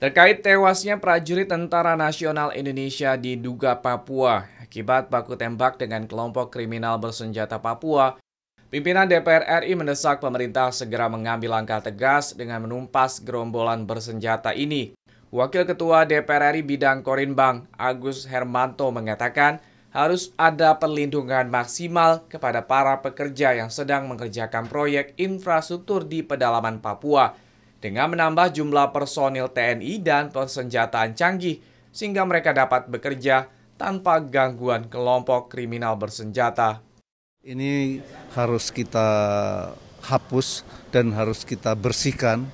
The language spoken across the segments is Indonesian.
Terkait tewasnya prajurit Tentara Nasional Indonesia di Duga, Papua, akibat baku tembak dengan kelompok kriminal bersenjata Papua, pimpinan DPR RI mendesak pemerintah segera mengambil langkah tegas dengan menumpas gerombolan bersenjata ini. Wakil Ketua DPR RI Bidang Korinbang, Agus Hermanto, mengatakan harus ada perlindungan maksimal kepada para pekerja yang sedang mengerjakan proyek infrastruktur di pedalaman Papua dengan menambah jumlah personil TNI dan persenjataan canggih sehingga mereka dapat bekerja tanpa gangguan kelompok kriminal bersenjata. Ini harus kita hapus dan harus kita bersihkan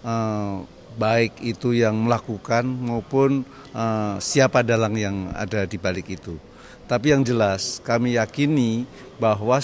eh, baik itu yang melakukan maupun eh, siapa dalang yang ada di balik itu. Tapi yang jelas kami yakini bahwa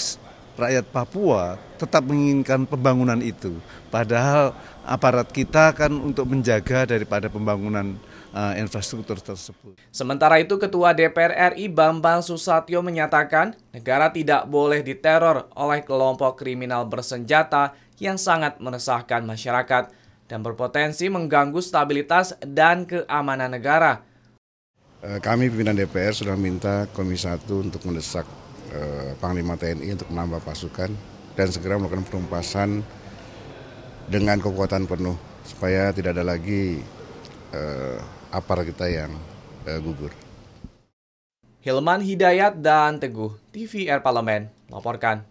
rakyat Papua tetap menginginkan pembangunan itu. Padahal aparat kita kan untuk menjaga daripada pembangunan eh, infrastruktur tersebut. Sementara itu Ketua DPR RI Bambang Susatyo menyatakan negara tidak boleh diteror oleh kelompok kriminal bersenjata yang sangat meresahkan masyarakat dan berpotensi mengganggu stabilitas dan keamanan negara. Eh, kami pimpinan DPR sudah minta Komisi 1 untuk mendesak Eh, Panglima TNI untuk menambah pasukan dan segera melakukan penumpasan dengan kekuatan penuh supaya tidak ada lagi eh, apar kita yang eh, gugur. Hilman Hidayat dan Teguh, TVR Parlemen, melaporkan.